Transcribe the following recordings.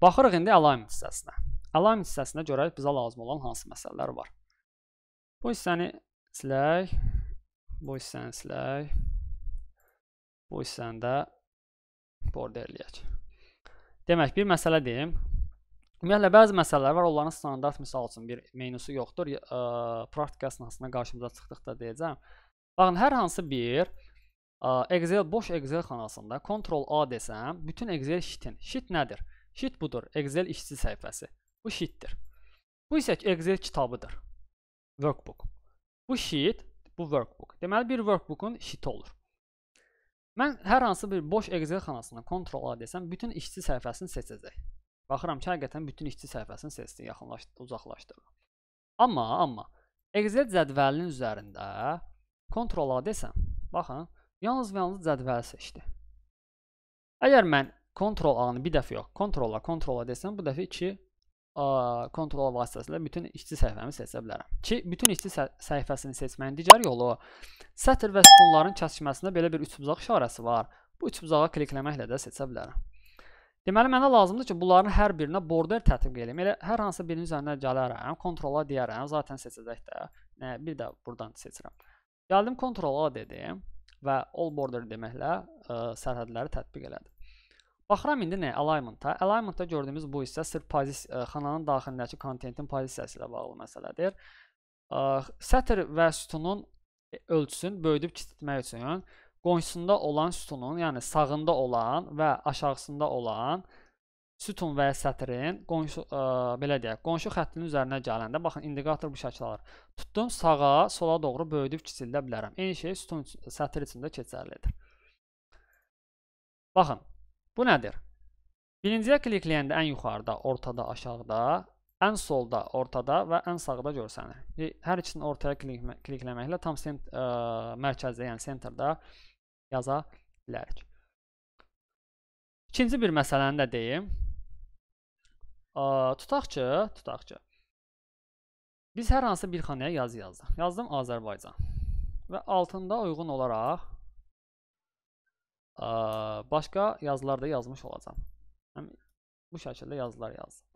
Baxırıq indi alignment hissəsinə. Alignment hissəsinə görək bizə lazım olan hansı məsələlər var. Bu hissəni silək, bu hissəni silək, bu hissəni də border eləyək. Demək, bir məsələ deyim. Ümumiyyətlə, bəzi məsələlər var, onların standart misal üçün bir menyusu yoxdur. E, praktikasının aslında qarşımıza çıxdıqda deyəcəm. Baxın, hər hansı bir Excel boş Excel xanasında Ctrl A desəm, bütün Excel şitin. Şit nədir? Şit budur, Excel işçi səhifəsi. Bu şitdir. Bu isə Excel kitabıdır. Workbook. Bu şit, bu workbook. Deməli bir workbookun şiti olur. Mən hər hansı bir boş Excel xanasından Ctrl A desəm, bütün işçi səhifəsini seçəcək. Baxıram ki, həqiqətən bütün işçi səhifəsini seçdi, yaxınlaşdı, uzaqlaşdı. Amma, amma Excel cədvəlinin üzərində Ctrl A desəm, baxın, Yalnız və yalnız cədvəli seçdi. Əgər mən kontrol ağını bir dəfə yox, kontrolla, kontrolla desəm, bu dəfə 2 kontrol vasitəsilə bütün işçi səhifəmi seçə bilərəm. Ki, bütün işçi səhifəsini səh seçməyin digər yolu sətr və sütunların kəsişməsində belə bir üçbucaq işarəsi var. Bu üçbucağa klikləməklə də seçə bilərəm. Deməli, mənə lazımdır ki, bunların hər birinə border tərtib edeyim. Elə hər hansı birinin üzərinə gələrəm, kontrola deyərəm, zaten seçəcək də. Nə, bir də buradan seçirəm. Gəldim kontrola dedim və all border deməklə ə, e, sərhədləri tətbiq elədi. Baxıram indi nə? Alignment-a. Alignment-da gördüyümüz bu hissə sırf pozisiya e, xananın daxilindəki kontentin pozisiyası ilə bağlı məsələdir. Ə, e, sətr və sütunun ölçüsünü böyüdüb kiçiltmək üçün qonşusunda olan sütunun, yəni sağında olan və aşağısında olan ə, sütun və ya sətrin qonşu ə, belə deyək, qonşu xəttinin üzərinə gələndə baxın indikator bu şəkil alır. Tutdum sağa, sola doğru böyüdüb kiçildə bilərəm. Eyni şey sütun sətr içində keçərlidir. Baxın, bu nədir? Birinciyə klikləyəndə ən yuxarıda, ortada, aşağıda, ən solda, ortada və ən sağda görsənir. E, hər ikisini ortaya kliklə klikləməklə tam sent ə, mərkəzdə, yəni senterdə yaza bilərik. İkinci bir məsələni də deyim tutaq ki, tutaq ki. Biz hər hansı bir xanaya yazı yazdıq. Yazdım Azərbaycan. Və altında uyğun olaraq ə, başqa yazılar da yazmış olacağam. Yəni, bu şəkildə yazılar yazdım.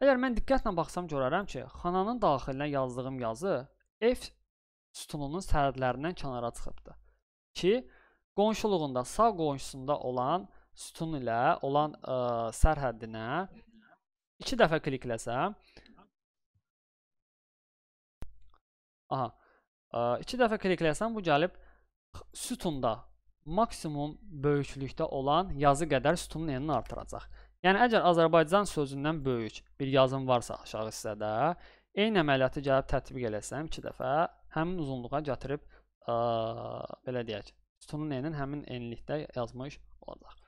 Əgər mən diqqətlə baxsam görərəm ki, xananın daxilinə yazdığım yazı F sütununun sərhədlərindən kənara çıxıbdı. Ki, qonşuluğunda, sağ qonşusunda olan sütun ilə olan ə, sərhəddinə İki dəfə klikləsəm, aha, e, iki dəfə klikləsəm bu gəlib sütunda maksimum böyüklükdə olan yazı qədər sütunun enini artıracaq. Yəni, əgər Azərbaycan sözündən böyük bir yazım varsa aşağı hissədə, eyni əməliyyatı gəlib tətbiq eləsəm iki dəfə, həmin uzunluğa gətirib, ə, e, belə deyək, sütunun enin həmin enlikdə yazmış olacaq.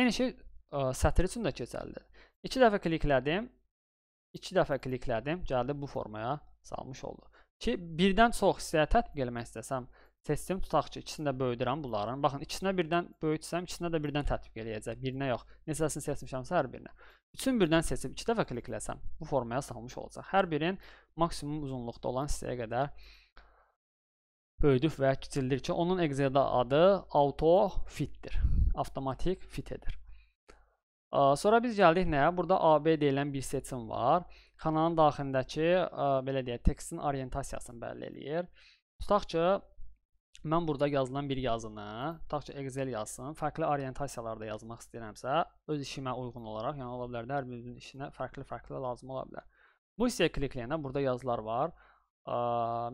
Eyni şey ə, e, sətri üçün də keçərlidir. İki dəfə kliklədim. İki dəfə kliklədim. Gəldi bu formaya salmış oldu. Ki, birdən çox hissəyə tətbiq eləmək istəsəm, testimi tutaq ki, ikisini də böyüdürəm bunların. Baxın, ikisinə birdən böyütsəm, ikisinə də birdən tətbiq eləyəcək. Birinə yox. Neçəsini seçmişəmsə hər birinə. Üçün birdən seçib iki dəfə klikləsəm, bu formaya salmış olacaq. Hər birin maksimum uzunluqda olan hissəyə qədər böyüdüb və ya kiçildir ki, onun Excel-də adı auto fitdir. Avtomatik fit edir. Sonra biz gəldik nəyə? Burada AB deyilən bir seçim var. Xananın daxilindəki, belə deyək, tekstin orientasiyasını bəlli eləyir. Tutaq ki, mən burada yazılan bir yazını, tutaq ki, Excel yazsın, fərqli orientasiyalarda yazmaq istəyirəmsə, öz işimə uyğun olaraq, yəni ola bilər də, hər birimizin işinə fərqli-fərqli lazım ola bilər. Bu hissəyə klikləyəndə burada yazılar var.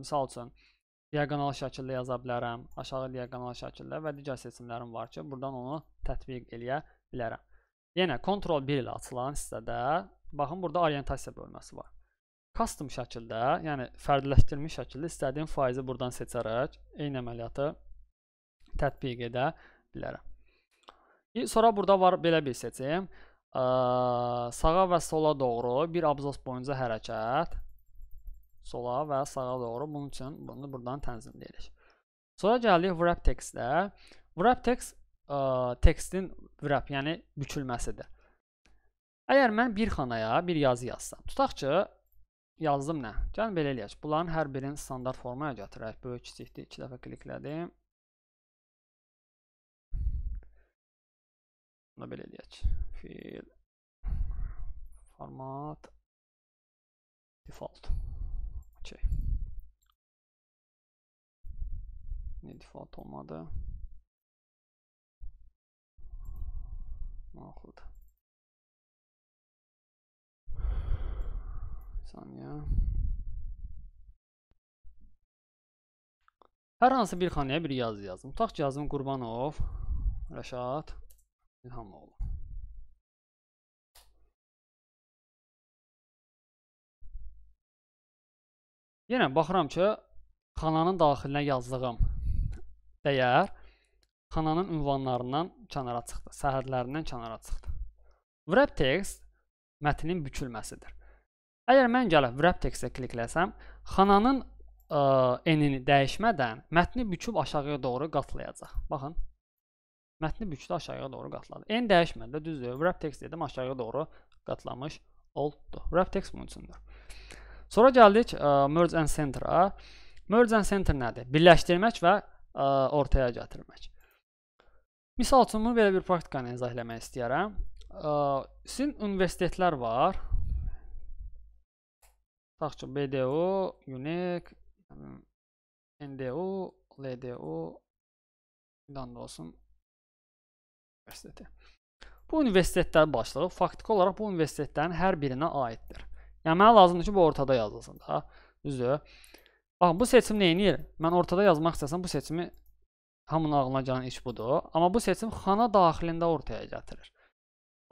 Misal üçün, diagonal şəkildə yaza bilərəm, aşağı diagonal şəkildə və digər seçimlərim var ki, buradan onu tətbiq eləyə bilərəm. Yenə Ctrl 1 ilə açılan hissədə baxın burada orientasiya bölməsi var. Custom şəkildə, yəni fərdləşdirilmiş şəkildə istədiyim faizi buradan seçərək eyni əməliyyatı tətbiq edə bilərəm. Sonra burada var belə bir seçim. Ə, sağa və sola doğru bir abzas boyunca hərəkət. Sola və sağa doğru. Bunun üçün bunu buradan tənzimləyirik. Sonra gəldik wrap textə. Wrap text ə, tekstin vrap, yəni bükülməsidir. Əgər mən bir xanaya bir yazı yazsam, tutaq ki, yazdım nə? Gəlin belə eləyək. Bunların hər birini standart formaya gətirək. Böyük kiçikdir. 2 dəfə kliklədim. Bunu belə eləyək. Fil format default. Okay. Ne default olmadı? Mahvud. Saniyə. Hər hansı bir xanaya bir yazı yazdım. Tutaq ki, yazdım Qurbanov, Rəşad, İlhamoğlu. Yenə baxıram ki, xananın daxilinə yazdığım dəyər xananın ünvanlarından kənara çıxdı, sərhədlərindən kənara çıxdı. Wrap text mətnin bükülməsidir. Əgər mən gəlib wrap textə klikləsəm, xananın n-ini dəyişmədən mətni büküb aşağıya doğru qatlayacaq. Baxın. Mətni bükdü aşağıya doğru qatladı. N dəyişmədi, düzdür. Wrap text dedim, aşağıya doğru qatlamış oldu. Wrap text bunun üçündür. Sonra gəldik ə, merge and center-a. Merge and center nədir? Birləşdirmək və ə, ortaya gətirmək. Misal üçün, bunu belə bir praktikanı izah eləmək istəyərəm. Sizin universitetlər var. Tutaq ki, BDO, UNEC, NDO, LDO, ilan da olsun, universiteti. Bu universitetlər başlığı faktiki olaraq bu universitetlərin hər birinə aiddir. Yəni, mənə lazımdır ki, bu ortada yazılsın da, düzdür. Bax, bu seçim neyini yer? Mən ortada yazmaq istəsəm bu seçimi Hamının ağlına gələn iş budur. Amma bu seçim xana daxilində ortaya gətirir.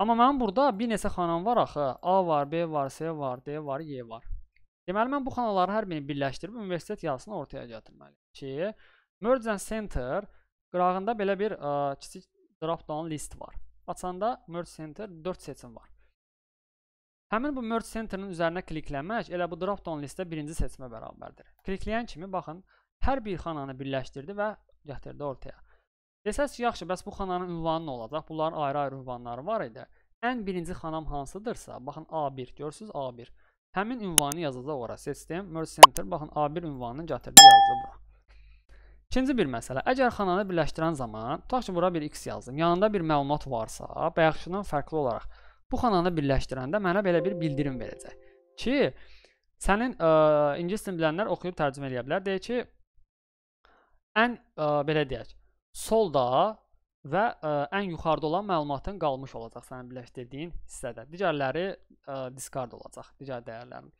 Amma mənim burada bir neçə xanam var axı. A var, B var, C var, D var, Y var. Deməli, mən bu xanaları hər birini birləşdirib universitet yazısını ortaya gətirməliyim ki, Merge and Center qırağında belə bir ə, kiçik drop-down list var. Açanda Merge Center 4 seçim var. Həmin bu Merge Center-ın üzərinə klikləmək elə bu drop-down listdə birinci seçimə bərabərdir. Klikləyən kimi, baxın, hər bir xananı birləşdirdi və gətirdi ortaya. Desəz ki, yaxşı, bəs bu xananın ünvanı nə olacaq? Bunların ayrı-ayrı ünvanları var idi. Ən birinci xanam hansıdırsa, baxın A1, görürsüz A1. Həmin ünvanı yazacaq ora. System merge center baxın A1 ünvanını gətirdi, yazdı bura. İkinci bir məsələ, əgər xananı birləşdirən zaman, tutaq ki, bura bir x yazdım. Yanında bir məlumat varsa, bayaqçıdan fərqli olaraq bu xananı birləşdirəndə mənə belə bir bildirim verəcək ki, sənin ə, ingilis dilini bilənlər oxuyub tərcümə edə bilər. Deyir ki, ən ə, e, belə deyək, solda və ə, e, ən yuxarıda olan məlumatın qalmış olacaq sənin birləşdirdiyin hissədə. Digərləri ə, e, discard olacaq, digər dəyərlərin.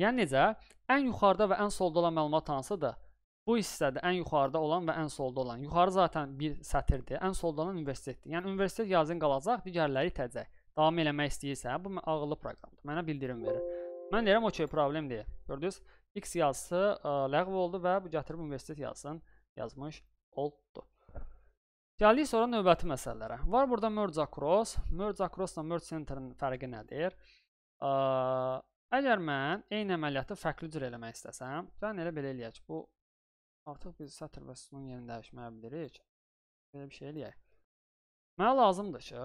Yəni necə? Ən yuxarıda və ən solda olan məlumat hansıdır? Bu hissədə ən yuxarıda olan və ən solda olan. Yuxarı zaten bir sətirdir, ən solda olan universitetdir. Yəni universitet yazın qalacaq, digərləri itəcək. Davam eləmək istəyirsə, bu ağıllı proqramdır. Mənə bildirim verir. Mən deyirəm, okey, problem deyil. Gördünüz? X yazısı ə, ləğv oldu və bu gətirib universitet yazsın yazmış oldu. Gəldik sonra növbəti məsələlərə. Var burada merge across. Merge across ilə merge centerin fərqi nədir? Ə, əgər mən eyni əməliyyatı fərqli cür eləmək istəsəm, gəlin yəni elə belə eləyək. Bu artıq biz sətr və sütunun yerini dəyişməyə bilirik. Belə bir şey eləyək. Mənə lazımdır ki,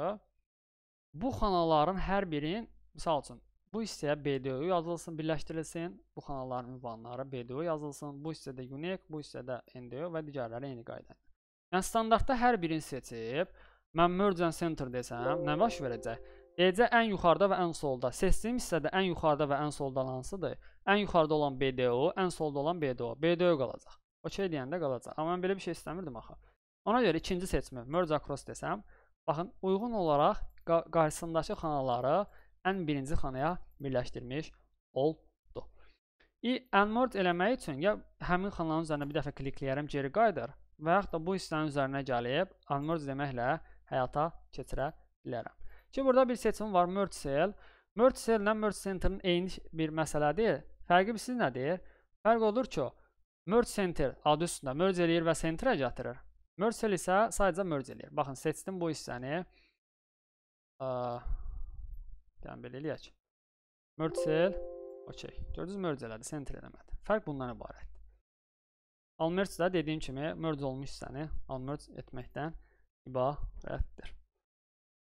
bu xanaların hər birin, misal üçün, Bu hissəyə BDO yazılsın, birləşdirilsin. Bu xanaların ünvanları BDO yazılsın. Bu hissədə unique, bu hissədə NDO və digərləri eyni qaydada. Yəni standartda hər birini seçib, mən merge and center desəm, nə baş verəcək? DC ən yuxarıda və ən solda. Seçdiyim hissədə ən yuxarıda və ən solda hansıdır? Ən yuxarıda olan BDO, ən solda olan BDO. BDO qalacaq. OK deyəndə qalacaq. Amma mən belə bir şey istəmirdim axı. Ona görə ikinci seçmə merge across desəm, baxın uyğun olaraq qarşısındakı xanaları ən birinci xanaya birləşdirmiş oldu. İ N-mord eləmək üçün ya həmin xananın üzərində bir dəfə klikləyərəm, geri qayıdır və yaxud da bu hissənin üzərinə gəlib N-mord deməklə həyata keçirə bilərəm. Ki, burada bir seçim var, merge cell. Merge cell ilə merge centerin eyni bir məsələdir. Fərqi bir siz nədir? Fərq odur ki, merge center adı üstündə merge eləyir və centerə gətirir. Merge cell isə sadəcə merge eləyir. Baxın, seçdim bu hissəni. Ə Gəlin belə eləyək. Merge cell. Okey. Gördünüz merge elədi, center eləmədi. Fərq bundan ibarətdir. Unmerge də dediyim kimi merge olmuş hissəni unmerge etməkdən ibarətdir.